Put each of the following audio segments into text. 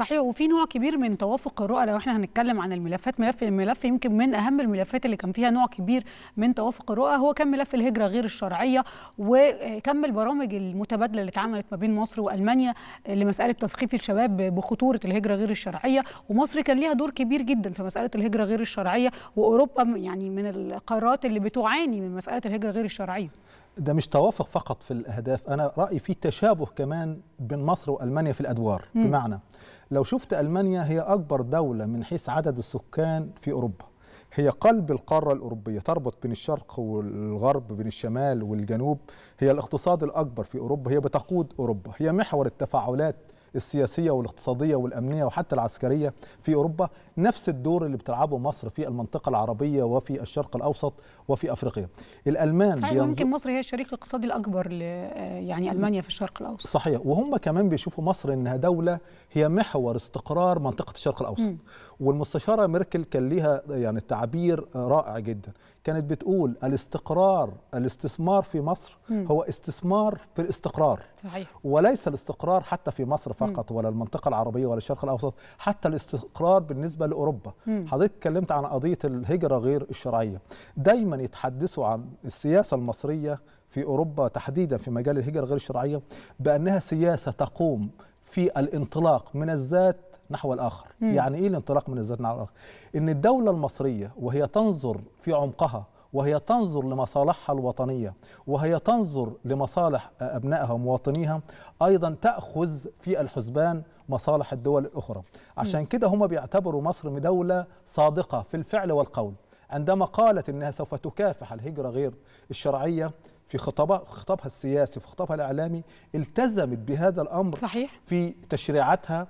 صحيح وفي نوع كبير من توافق الرؤى لو احنا هنتكلم عن الملفات ملف الملف يمكن من اهم الملفات اللي كان فيها نوع كبير من توافق الرؤى هو كان ملف الهجره غير الشرعيه وكم البرامج المتبادله اللي اتعملت ما بين مصر والمانيا لمساله تثقيف الشباب بخطوره الهجره غير الشرعيه ومصر كان ليها دور كبير جدا في مساله الهجره غير الشرعيه واوروبا يعني من القارات اللي بتعاني من مساله الهجره غير الشرعيه ده مش توافق فقط في الاهداف انا رايي في تشابه كمان بين مصر والمانيا في الادوار م. بمعنى لو شفت المانيا هي اكبر دوله من حيث عدد السكان في اوروبا هي قلب القاره الاوروبيه تربط بين الشرق والغرب بين الشمال والجنوب هي الاقتصاد الاكبر في اوروبا هي بتقود اوروبا هي محور التفاعلات السياسيه والاقتصاديه والامنيه وحتى العسكريه في اوروبا نفس الدور اللي بتلعبه مصر في المنطقه العربيه وفي الشرق الاوسط وفي افريقيا الالمان صحيح بينظر... ممكن مصر هي الشريك الاقتصادي الاكبر ل يعني المانيا في الشرق الاوسط صحيح وهم كمان بيشوفوا مصر انها دوله هي محور استقرار منطقه الشرق الاوسط م. والمستشاره ميركل كان ليها يعني تعبير رائع جدا كانت بتقول الاستقرار الاستثمار في مصر م. هو استثمار في الاستقرار صحيح. وليس الاستقرار حتى في مصر فقط ولا المنطقه العربيه ولا الشرق الاوسط حتى الاستقرار بالنسبه لاوروبا حضرتك اتكلمت عن قضيه الهجره غير الشرعيه دايما يتحدثوا عن السياسه المصريه في اوروبا تحديدا في مجال الهجره غير الشرعيه بانها سياسه تقوم في الانطلاق من الذات نحو الآخر م. يعني إيه الانطلاق من الذات نحو الآخر إن الدولة المصرية وهي تنظر في عمقها وهي تنظر لمصالحها الوطنية وهي تنظر لمصالح آه، أبنائها ومواطنيها أيضا تأخذ في الحسبان مصالح الدول الأخرى عشان كده هم بيعتبروا مصر دولة صادقة في الفعل والقول عندما قالت أنها سوف تكافح الهجرة غير الشرعية في خطابها خطابها السياسي في خطابها الإعلامي التزمت بهذا الأمر صحيح. في تشريعاتها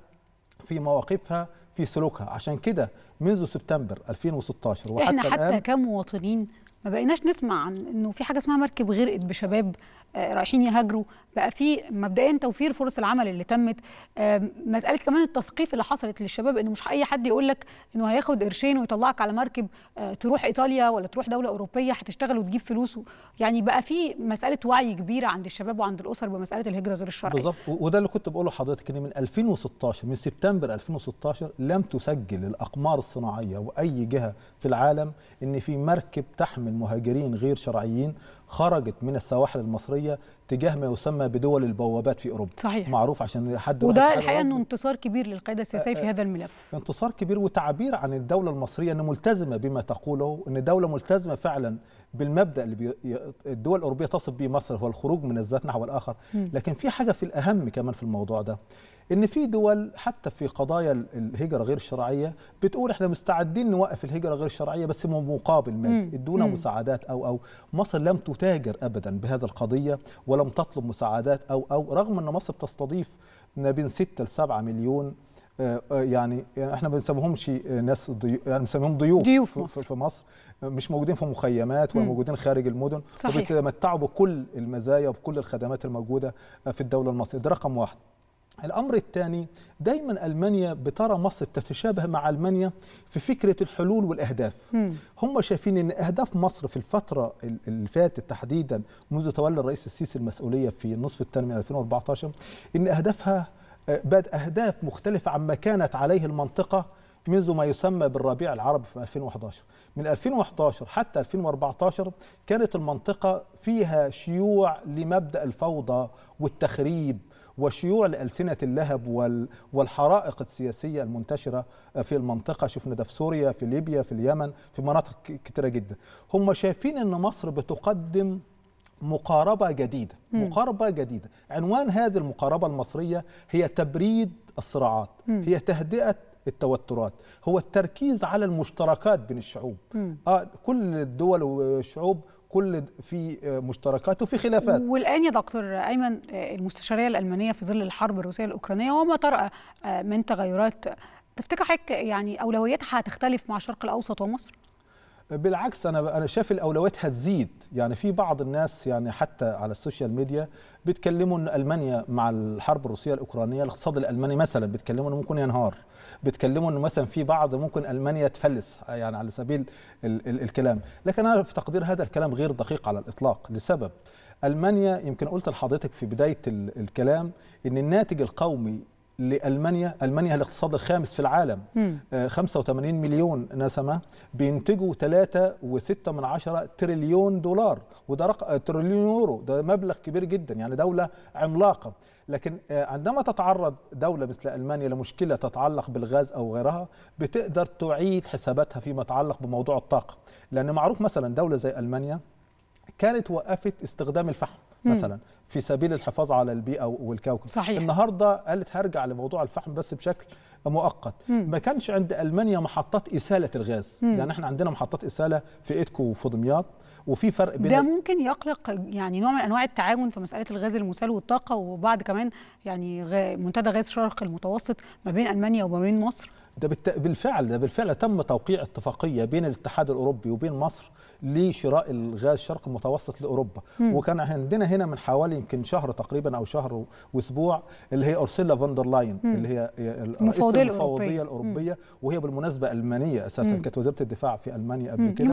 في مواقفها في سلوكها عشان كده منذ سبتمبر 2016 وحتى احنا حتى الآن كمواطنين ما بقيناش نسمع عن انه في حاجه اسمها مركب غرقت بشباب آه، رايحين يهاجروا بقى في مبدئيا توفير فرص العمل اللي تمت مساله كمان التثقيف اللي حصلت للشباب انه مش اي حد يقول لك انه هياخد قرشين ويطلعك على مركب آه، تروح ايطاليا ولا تروح دوله اوروبيه هتشتغل وتجيب فلوس يعني بقى في مساله وعي كبيره عند الشباب وعند الاسر بمساله الهجره غير الشرعيه بالظبط وده اللي كنت بقوله لحضرتك ان من 2016 من سبتمبر 2016 لم تسجل الاقمار الصناعيه واي جهه في العالم ان في مركب تحمل من مهاجرين غير شرعيين خرجت من السواحل المصريه تجاه ما يسمى بدول البوابات في اوروبا صحيح. معروف عشان حد وده الحقيقه انه انتصار كبير للقيادة السياسيه في آه، آه، هذا الملف انتصار كبير وتعبير عن الدوله المصريه انها ملتزمه بما تقوله ان دوله ملتزمه فعلا بالمبدا اللي بي... الدول الاوروبيه تصف به مصر هو الخروج من الذات نحو الاخر م. لكن في حاجه في الاهم كمان في الموضوع ده ان في دول حتى في قضايا الهجره غير الشرعيه بتقول احنا مستعدين نوقف الهجره غير الشرعيه بس مقابل مادي ادونا مساعدات او او مصر لم تتاجر ابدا بهذه القضيه ولم تطلب مساعدات او او رغم ان مصر تستضيف ما بين 6 ل 7 مليون آه، آه، يعني،, يعني احنا ما بنسميهمش آه، ناس ضيوف يعني بنسميهم ضيوف, ضيوف مصر. في مصر مش موجودين في مخيمات ولا موجودين خارج المدن صحيح. وبيتمتعوا بكل المزايا وبكل الخدمات الموجوده في الدوله المصريه ده رقم واحد الأمر الثاني دايما ألمانيا بترى مصر تتشابه مع ألمانيا في فكرة الحلول والأهداف هم شايفين أن أهداف مصر في الفترة اللي فاتت تحديدا منذ تولى الرئيس السيسي المسؤولية في نصف الثاني من 2014 أن أهدافها آه، بات أهداف مختلفة عما كانت عليه المنطقة منذ ما يسمى بالربيع العربي في 2011 من 2011 حتى 2014 كانت المنطقة فيها شيوع لمبدأ الفوضى والتخريب وشيوع لألسنة اللهب والحرائق السياسية المنتشرة آه، في المنطقة شفنا ده في سوريا في ليبيا في اليمن في مناطق كتيرة جدا هم شايفين أن مصر بتقدم مقاربة جديدة م. مقاربة جديدة عنوان هذه المقاربة المصرية هي تبريد الصراعات م. هي تهدئة التوترات هو التركيز على المشتركات بين الشعوب آه كل الدول والشعوب كل في آه، مشتركات وفي خلافات والان يا دكتور ايمن آه، المستشاريه الالمانيه في ظل الحرب الروسيه الاوكرانيه وما طرأ آه، من تغيرات تفتكر حضرتك يعني اولوياتها هتختلف مع الشرق الاوسط ومصر بالعكس انا انا شايف الاولويات هتزيد يعني في بعض الناس يعني حتى على السوشيال ميديا بيتكلموا ان المانيا مع الحرب الروسيه الاوكرانيه الاقتصاد الالماني مثلا بيتكلموا انه ممكن ينهار بيتكلموا انه مثلا في بعض ممكن المانيا تفلس يعني على سبيل ال ال الكلام لكن انا في تقدير هذا الكلام غير دقيق على الاطلاق لسبب المانيا يمكن قلت لحضرتك في بدايه الكلام ان الناتج القومي لالمانيا المانيا الاقتصاد الخامس في العالم مم. 85 آه، مليون نسمه بينتجوا 3.6 تريليون دولار وده رق... آه، تريليون يورو ده مبلغ كبير جدا يعني دوله عملاقه لكن آه، عندما تتعرض دولة مثل ألمانيا لمشكلة تتعلق بالغاز أو غيرها بتقدر تعيد حساباتها فيما يتعلق بموضوع الطاقة لأن معروف مثلا دولة زي ألمانيا كانت وقفت استخدام الفحم مثلا في سبيل الحفاظ على البيئه والكوكب صحيح. النهارده قالت هرجع لموضوع الفحم بس بشكل مؤقت مم. ما كانش عند المانيا محطات اساله الغاز مم. يعني احنا عندنا محطات اساله في ايدكو وفي دمياط وفي فرق بين ده ممكن يقلق يعني نوع من انواع التعاون في مساله الغاز المسال والطاقه وبعد كمان يعني منتدى غاز شرق المتوسط ما بين المانيا وما بين مصر ده بالفعل ده بالفعل تم توقيع اتفاقيه بين الاتحاد الاوروبي وبين مصر لشراء الغاز الشرق المتوسط لاوروبا مم. وكان عندنا هنا من حوالي يمكن شهر تقريبا او شهر واسبوع اللي هي اورسيلا فاندر لاين مم. اللي هي المفوضيه الاوروبيه الأوروبية وهي بالمناسبه المانيه اساسا كانت وزيره الدفاع في المانيا قبل كده